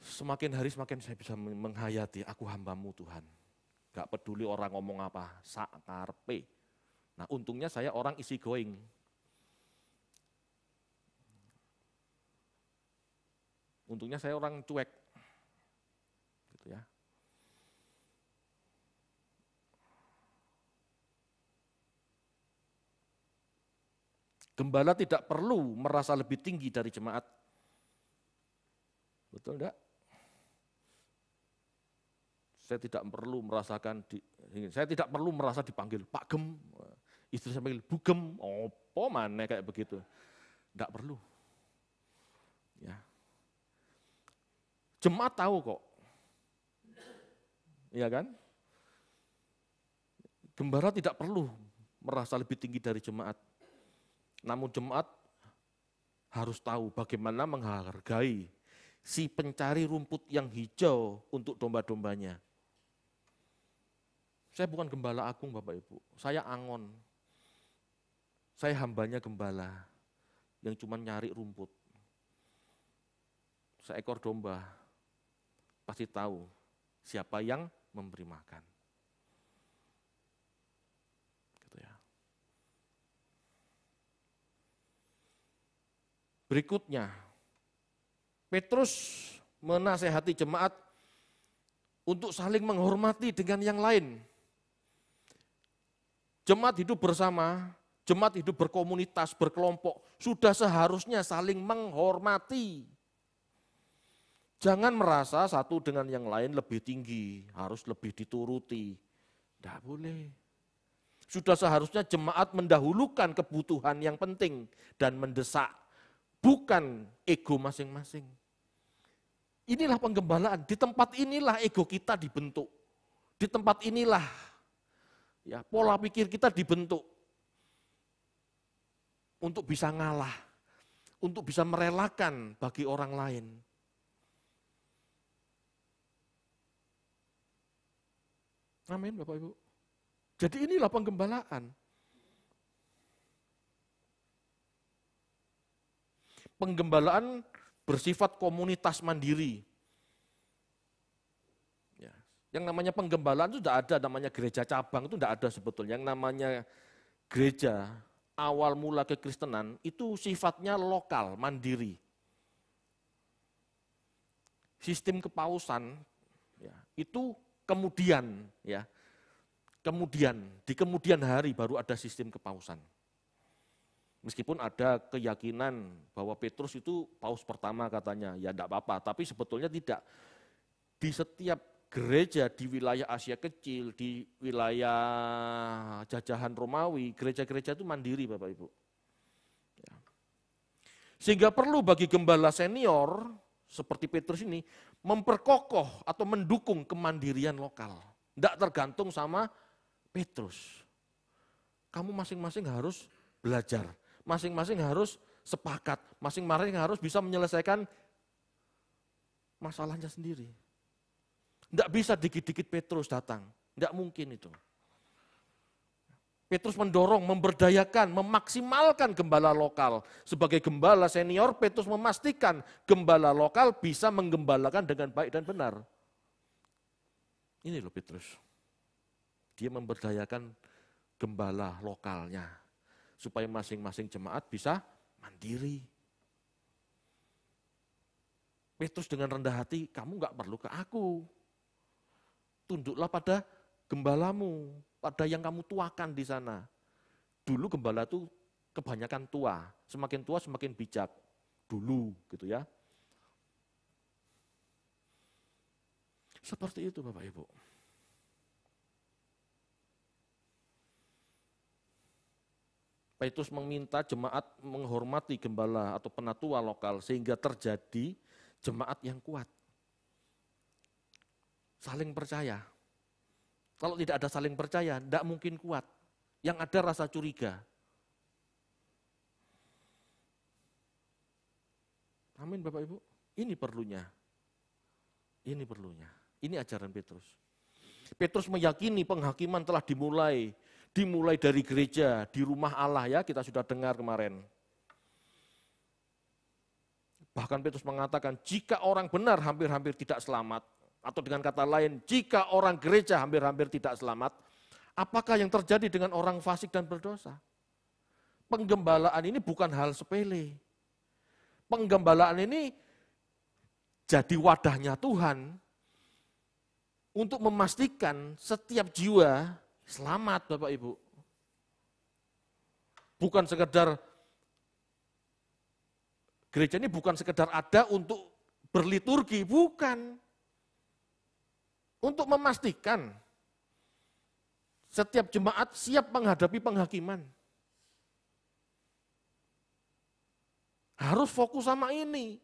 semakin hari semakin saya bisa menghayati, aku hambamu Tuhan. Gak peduli orang ngomong apa, sakarpe. Nah untungnya saya orang isi going, Untungnya saya orang cuek. Gitu ya. Gembala tidak perlu merasa lebih tinggi dari jemaat. Betul enggak? Saya tidak perlu merasakan di, saya tidak perlu merasa dipanggil Pak Gem. Istri saya panggil Bu Gem. Opo mana kayak begitu. Enggak perlu. Ya. Jemaat tahu kok. Iya kan? Gembala tidak perlu merasa lebih tinggi dari jemaat. Namun jemaat harus tahu bagaimana menghargai si pencari rumput yang hijau untuk domba-dombanya. Saya bukan gembala agung Bapak Ibu, saya angon. Saya hambanya gembala yang cuma nyari rumput. Seekor domba pasti tahu siapa yang memberi makan. Gitu ya. Berikutnya, Petrus menasehati jemaat untuk saling menghormati dengan yang lain. Jemaat hidup bersama, jemaat hidup berkomunitas, berkelompok, sudah seharusnya saling menghormati Jangan merasa satu dengan yang lain lebih tinggi, harus lebih dituruti. Tidak boleh. Sudah seharusnya jemaat mendahulukan kebutuhan yang penting dan mendesak, bukan ego masing-masing. Inilah penggembalaan, di tempat inilah ego kita dibentuk. Di tempat inilah ya pola pikir kita dibentuk untuk bisa ngalah, untuk bisa merelakan bagi orang lain. Amin Bapak Ibu. Jadi inilah penggembalaan. Penggembalaan bersifat komunitas mandiri. Ya. Yang namanya penggembalaan itu tidak ada, namanya gereja cabang itu tidak ada sebetulnya. Yang namanya gereja awal mula kekristenan itu sifatnya lokal, mandiri. Sistem kepausan ya, itu kemudian ya. Kemudian di kemudian hari baru ada sistem kepausan. Meskipun ada keyakinan bahwa Petrus itu paus pertama katanya, ya tidak apa-apa, tapi sebetulnya tidak. Di setiap gereja di wilayah Asia Kecil, di wilayah jajahan Romawi, gereja-gereja itu mandiri Bapak Ibu. Ya. Sehingga perlu bagi gembala senior seperti Petrus ini memperkokoh atau mendukung kemandirian lokal. Tidak tergantung sama Petrus. Kamu masing-masing harus belajar, masing-masing harus sepakat, masing-masing harus bisa menyelesaikan masalahnya sendiri. Tidak bisa dikit-dikit Petrus datang, tidak mungkin itu. Petrus mendorong, memberdayakan, memaksimalkan gembala lokal. Sebagai gembala senior, Petrus memastikan gembala lokal bisa menggembalakan dengan baik dan benar. Ini loh Petrus. Dia memberdayakan gembala lokalnya. Supaya masing-masing jemaat bisa mandiri. Petrus dengan rendah hati, kamu nggak perlu ke aku. Tunduklah pada gembalamu ada yang kamu tuakan di sana. Dulu gembala itu kebanyakan tua, semakin tua semakin bijak. Dulu gitu ya. Seperti itu Bapak Ibu. Petrus meminta jemaat menghormati gembala atau penatua lokal sehingga terjadi jemaat yang kuat. Saling percaya. Kalau tidak ada saling percaya, tidak mungkin kuat. Yang ada rasa curiga. Amin Bapak Ibu. Ini perlunya. Ini perlunya. Ini ajaran Petrus. Petrus meyakini penghakiman telah dimulai. Dimulai dari gereja, di rumah Allah ya, kita sudah dengar kemarin. Bahkan Petrus mengatakan, jika orang benar hampir-hampir tidak selamat, atau dengan kata lain, jika orang gereja hampir-hampir tidak selamat, apakah yang terjadi dengan orang fasik dan berdosa? Penggembalaan ini bukan hal sepele. Penggembalaan ini jadi wadahnya Tuhan untuk memastikan setiap jiwa selamat Bapak Ibu. Bukan sekedar gereja ini bukan sekedar ada untuk berliturgi, bukan untuk memastikan setiap jemaat siap menghadapi penghakiman. Harus fokus sama ini.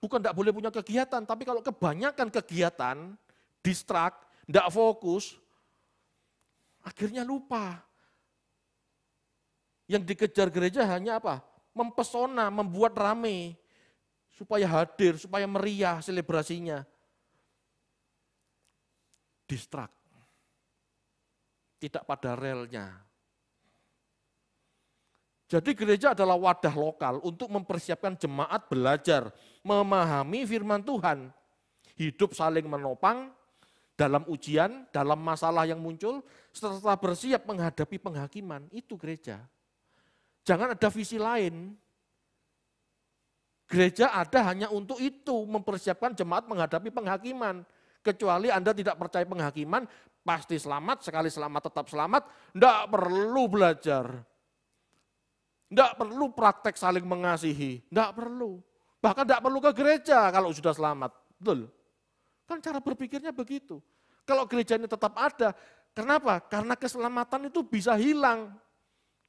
Bukan tidak boleh punya kegiatan, tapi kalau kebanyakan kegiatan, distrak, tidak fokus, akhirnya lupa. Yang dikejar gereja hanya apa? Mempesona, membuat rame supaya hadir, supaya meriah selebrasinya. Distrak. Tidak pada relnya. Jadi gereja adalah wadah lokal untuk mempersiapkan jemaat belajar, memahami firman Tuhan. Hidup saling menopang dalam ujian, dalam masalah yang muncul, serta bersiap menghadapi penghakiman. Itu gereja. Jangan ada visi lain, Gereja ada hanya untuk itu, mempersiapkan jemaat menghadapi penghakiman. Kecuali Anda tidak percaya penghakiman, pasti selamat, sekali selamat tetap selamat, tidak perlu belajar. Tidak perlu praktek saling mengasihi, tidak perlu. Bahkan tidak perlu ke gereja kalau sudah selamat. Betul. Kan cara berpikirnya begitu. Kalau gereja ini tetap ada, kenapa? Karena keselamatan itu bisa hilang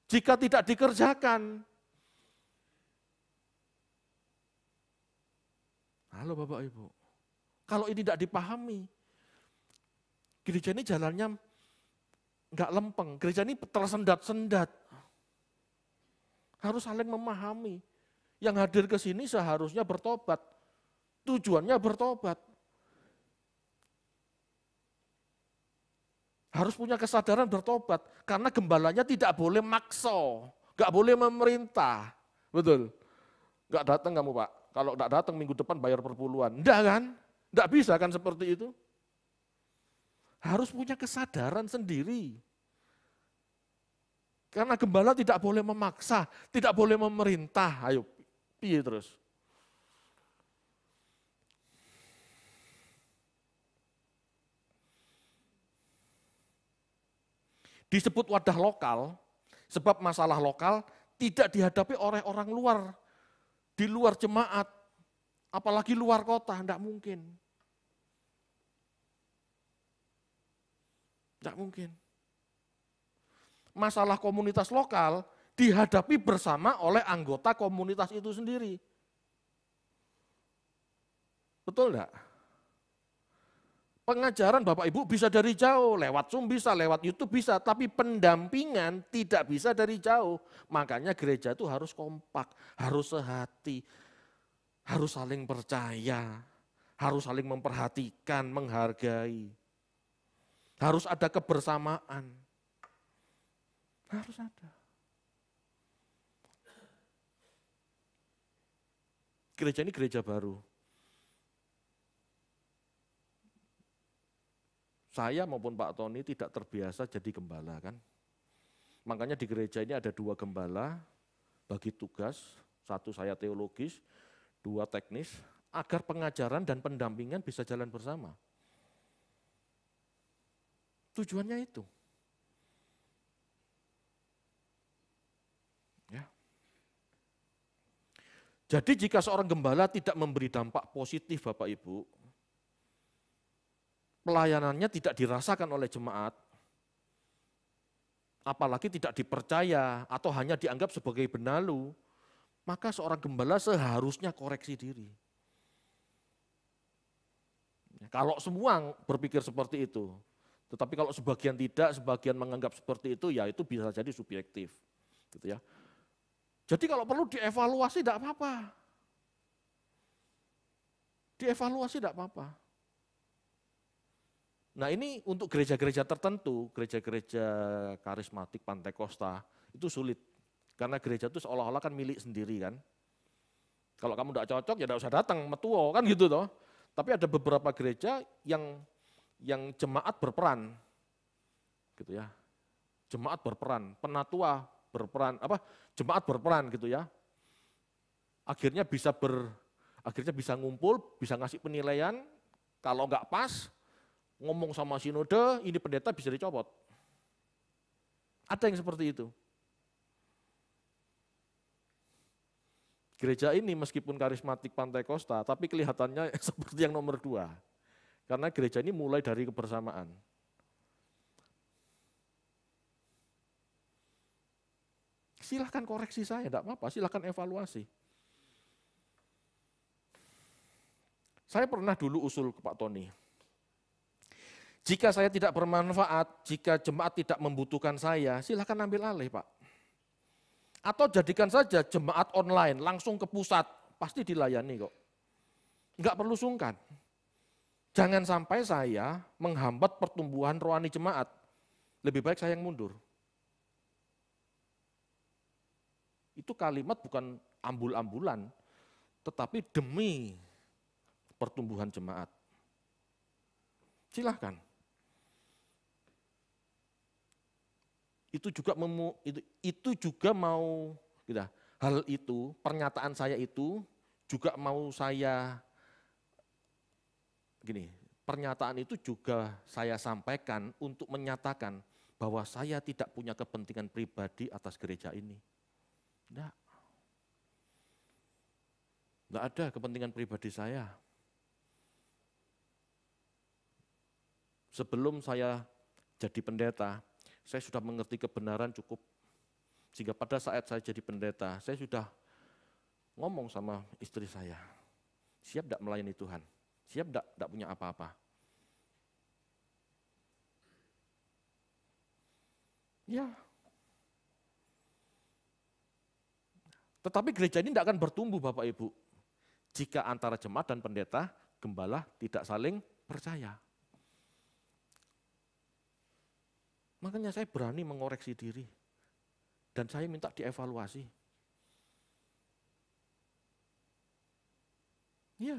jika tidak dikerjakan. Halo Bapak Ibu. Kalau ini tidak dipahami, gereja ini jalannya nggak lempeng. Gereja ini tersendat-sendat. Harus saling memahami. Yang hadir ke sini seharusnya bertobat. Tujuannya bertobat. Harus punya kesadaran bertobat. Karena gembalanya tidak boleh makso. Nggak boleh memerintah. Betul. Nggak datang kamu Pak. Kalau tidak datang minggu depan bayar perpuluhan. Enggak kan? Tidak bisa kan seperti itu? Harus punya kesadaran sendiri. Karena gembala tidak boleh memaksa, tidak boleh memerintah. Ayo, piye terus? Disebut wadah lokal, sebab masalah lokal tidak dihadapi oleh orang luar, di luar jemaat, apalagi luar kota, tidak mungkin. Tidak mungkin. Masalah komunitas lokal dihadapi bersama oleh anggota komunitas itu sendiri. Betul enggak? Pengajaran Bapak Ibu bisa dari jauh, lewat Zoom bisa, lewat YouTube bisa, tapi pendampingan tidak bisa dari jauh. Makanya gereja itu harus kompak, harus sehati, harus saling percaya, harus saling memperhatikan, menghargai. Harus ada kebersamaan. Harus ada. Gereja ini gereja baru. saya maupun Pak Tony tidak terbiasa jadi gembala kan. Makanya di gereja ini ada dua gembala bagi tugas, satu saya teologis, dua teknis, agar pengajaran dan pendampingan bisa jalan bersama. Tujuannya itu. Ya. Jadi jika seorang gembala tidak memberi dampak positif Bapak Ibu, pelayanannya tidak dirasakan oleh jemaat, apalagi tidak dipercaya atau hanya dianggap sebagai benalu, maka seorang gembala seharusnya koreksi diri. Ya, kalau semua berpikir seperti itu, tetapi kalau sebagian tidak, sebagian menganggap seperti itu, ya itu bisa jadi subjektif, gitu ya. Jadi kalau perlu dievaluasi tidak apa-apa. Dievaluasi tidak apa-apa. Nah ini untuk gereja-gereja tertentu, gereja-gereja karismatik Pantai Kosta itu sulit. Karena gereja itu seolah-olah kan milik sendiri kan. Kalau kamu tidak cocok ya tidak usah datang, metuo kan gitu toh. Tapi ada beberapa gereja yang yang jemaat berperan, gitu ya. Jemaat berperan, penatua berperan, apa? Jemaat berperan gitu ya. Akhirnya bisa ber, akhirnya bisa ngumpul, bisa ngasih penilaian. Kalau nggak pas, ngomong sama sinode, ini pendeta bisa dicopot. Ada yang seperti itu. Gereja ini meskipun karismatik Pantai Kosta, tapi kelihatannya [laughs] seperti yang nomor dua. Karena gereja ini mulai dari kebersamaan. Silahkan koreksi saya, tidak apa-apa, silahkan evaluasi. Saya pernah dulu usul ke Pak Tony, jika saya tidak bermanfaat, jika jemaat tidak membutuhkan saya, silahkan ambil alih Pak. Atau jadikan saja jemaat online, langsung ke pusat, pasti dilayani kok. Enggak perlu sungkan. Jangan sampai saya menghambat pertumbuhan rohani jemaat. Lebih baik saya yang mundur. Itu kalimat bukan ambul-ambulan, tetapi demi pertumbuhan jemaat. Silahkan. itu juga memu, itu, itu juga mau gitu, hal itu pernyataan saya itu juga mau saya gini pernyataan itu juga saya sampaikan untuk menyatakan bahwa saya tidak punya kepentingan pribadi atas gereja ini. Tidak. Tidak ada kepentingan pribadi saya. Sebelum saya jadi pendeta, saya sudah mengerti kebenaran cukup. Sehingga pada saat saya jadi pendeta, saya sudah ngomong sama istri saya. Siap tidak melayani Tuhan? Siap tidak punya apa-apa? Ya. Tetapi gereja ini tidak akan bertumbuh Bapak Ibu. Jika antara jemaat dan pendeta, gembala tidak saling percaya. Makanya saya berani mengoreksi diri. Dan saya minta dievaluasi. Iya.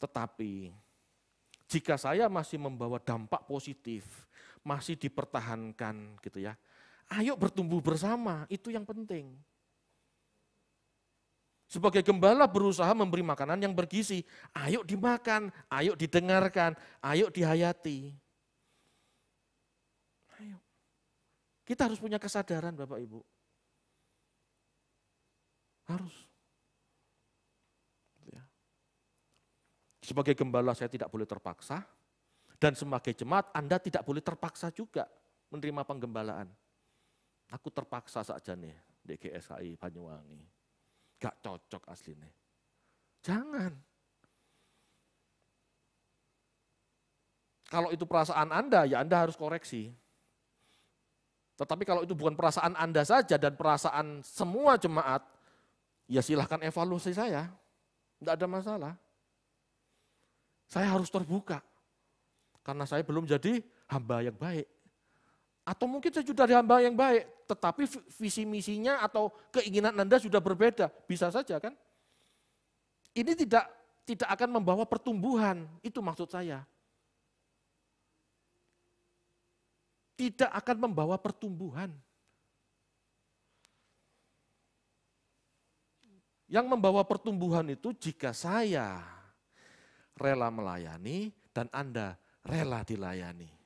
Tetapi jika saya masih membawa dampak positif, masih dipertahankan gitu ya. Ayo bertumbuh bersama, itu yang penting. Sebagai gembala berusaha memberi makanan yang bergizi. Ayo dimakan, ayo didengarkan, ayo dihayati. Ayo. Kita harus punya kesadaran Bapak Ibu. Harus. Ya. Sebagai gembala saya tidak boleh terpaksa, dan sebagai jemaat Anda tidak boleh terpaksa juga menerima penggembalaan. Aku terpaksa saja nih DGSKI Banyuwangi. Gak cocok aslinya. Jangan. Kalau itu perasaan Anda, ya Anda harus koreksi. Tetapi kalau itu bukan perasaan Anda saja dan perasaan semua jemaat, ya silahkan evaluasi saya. Tidak ada masalah. Saya harus terbuka. Karena saya belum jadi hamba yang baik. Atau mungkin saya sudah hamba yang baik, tetapi visi misinya atau keinginan Anda sudah berbeda. Bisa saja kan? Ini tidak tidak akan membawa pertumbuhan, itu maksud saya. Tidak akan membawa pertumbuhan. Yang membawa pertumbuhan itu jika saya rela melayani dan Anda rela dilayani.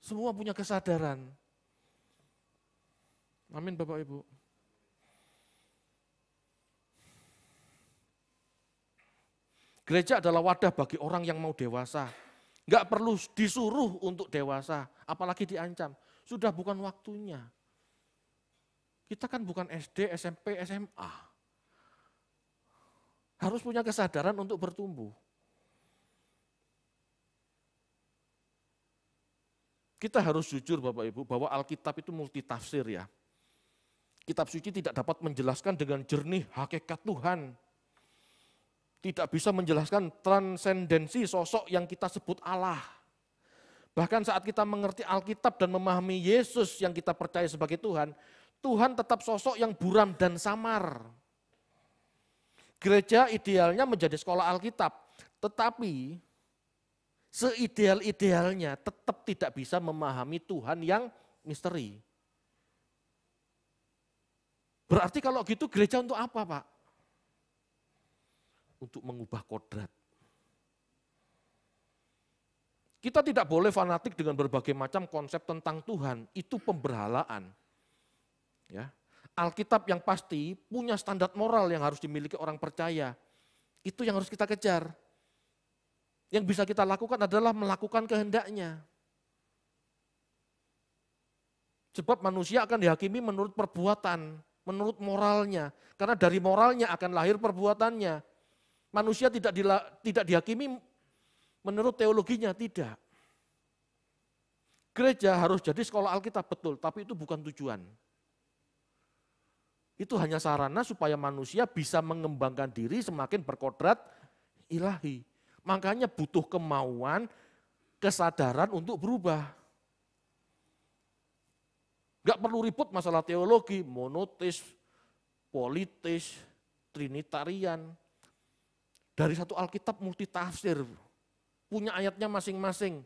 Semua punya kesadaran. Amin Bapak Ibu. Gereja adalah wadah bagi orang yang mau dewasa. Enggak perlu disuruh untuk dewasa, apalagi diancam. Sudah bukan waktunya. Kita kan bukan SD, SMP, SMA. Harus punya kesadaran untuk bertumbuh. Kita harus jujur Bapak Ibu bahwa Alkitab itu multitafsir ya. Kitab suci tidak dapat menjelaskan dengan jernih hakikat Tuhan. Tidak bisa menjelaskan transendensi sosok yang kita sebut Allah. Bahkan saat kita mengerti Alkitab dan memahami Yesus yang kita percaya sebagai Tuhan, Tuhan tetap sosok yang buram dan samar. Gereja idealnya menjadi sekolah Alkitab, tetapi seideal-idealnya tetap tidak bisa memahami Tuhan yang misteri. Berarti kalau gitu gereja untuk apa Pak? Untuk mengubah kodrat. Kita tidak boleh fanatik dengan berbagai macam konsep tentang Tuhan, itu pemberhalaan. Ya. Alkitab yang pasti punya standar moral yang harus dimiliki orang percaya. Itu yang harus kita kejar. Yang bisa kita lakukan adalah melakukan kehendaknya. Sebab manusia akan dihakimi menurut perbuatan, menurut moralnya. Karena dari moralnya akan lahir perbuatannya. Manusia tidak dila, tidak dihakimi menurut teologinya, tidak. Gereja harus jadi sekolah Alkitab betul, tapi itu bukan tujuan. Itu hanya sarana supaya manusia bisa mengembangkan diri semakin berkodrat ilahi. Makanya butuh kemauan, kesadaran untuk berubah. Gak perlu ribut masalah teologi, monotis, politis, trinitarian. Dari satu Alkitab multi tafsir punya ayatnya masing-masing.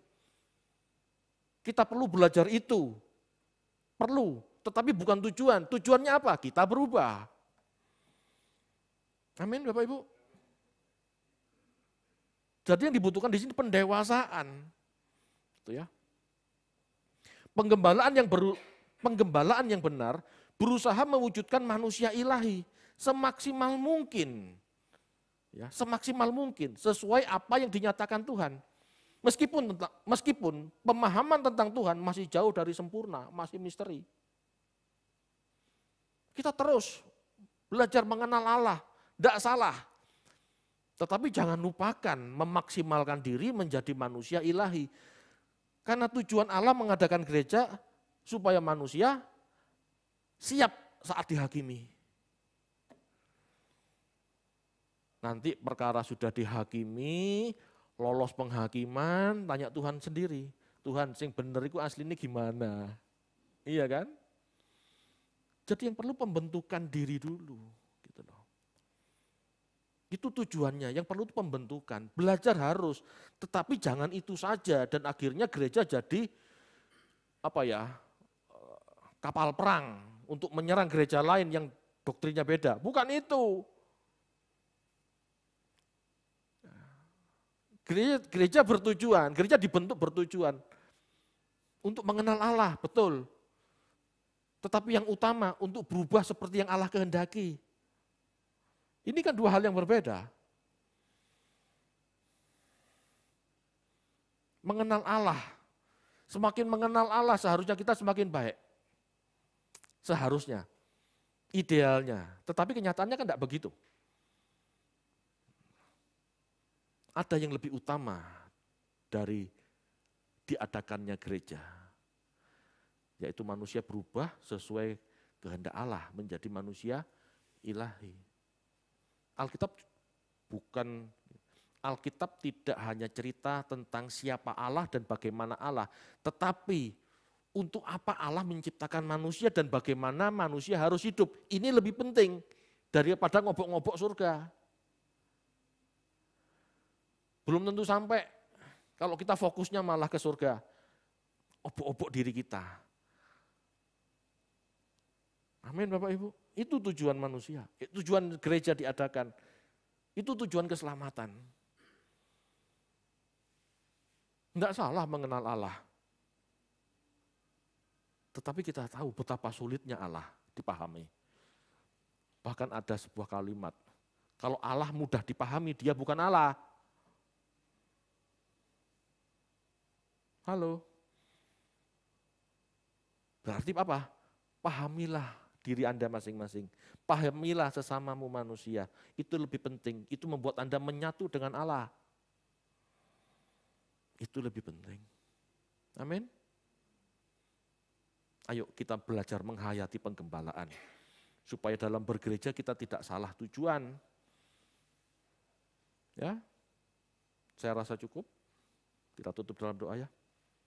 Kita perlu belajar itu, perlu, tetapi bukan tujuan. Tujuannya apa? Kita berubah. Amin Bapak Ibu. Jadi yang dibutuhkan di sini pendewasaan. Itu ya. Penggembalaan yang ber, penggembalaan yang benar berusaha mewujudkan manusia ilahi semaksimal mungkin. Ya, semaksimal mungkin sesuai apa yang dinyatakan Tuhan. Meskipun meskipun pemahaman tentang Tuhan masih jauh dari sempurna, masih misteri. Kita terus belajar mengenal Allah, tidak salah. Tetapi jangan lupakan memaksimalkan diri menjadi manusia ilahi. Karena tujuan Allah mengadakan gereja supaya manusia siap saat dihakimi. Nanti perkara sudah dihakimi, lolos penghakiman, tanya Tuhan sendiri. Tuhan, sing bener asli ini gimana? Iya kan? Jadi yang perlu pembentukan diri dulu. Itu tujuannya, yang perlu itu pembentukan. Belajar harus, tetapi jangan itu saja. Dan akhirnya gereja jadi apa ya kapal perang untuk menyerang gereja lain yang doktrinnya beda. Bukan itu. Gereja, gereja bertujuan, gereja dibentuk bertujuan untuk mengenal Allah, betul. Tetapi yang utama untuk berubah seperti yang Allah kehendaki. Ini kan dua hal yang berbeda. Mengenal Allah. Semakin mengenal Allah seharusnya kita semakin baik. Seharusnya. Idealnya. Tetapi kenyataannya kan tidak begitu. Ada yang lebih utama dari diadakannya gereja. Yaitu manusia berubah sesuai kehendak Allah menjadi manusia ilahi. Alkitab bukan Alkitab tidak hanya cerita tentang siapa Allah dan bagaimana Allah, tetapi untuk apa Allah menciptakan manusia dan bagaimana manusia harus hidup. Ini lebih penting daripada ngobok-ngobok surga. Belum tentu sampai kalau kita fokusnya malah ke surga. Obok-obok diri kita. Amin Bapak Ibu. Itu tujuan manusia, eh, tujuan gereja diadakan. Itu tujuan keselamatan. Tidak salah mengenal Allah. Tetapi kita tahu betapa sulitnya Allah dipahami. Bahkan ada sebuah kalimat, kalau Allah mudah dipahami, dia bukan Allah. Halo. Berarti apa? Pahamilah diri Anda masing-masing. Pahamilah sesamamu manusia. Itu lebih penting. Itu membuat Anda menyatu dengan Allah. Itu lebih penting. Amin. Ayo kita belajar menghayati penggembalaan. Supaya dalam bergereja kita tidak salah tujuan. Ya. Saya rasa cukup. Kita tutup dalam doa ya.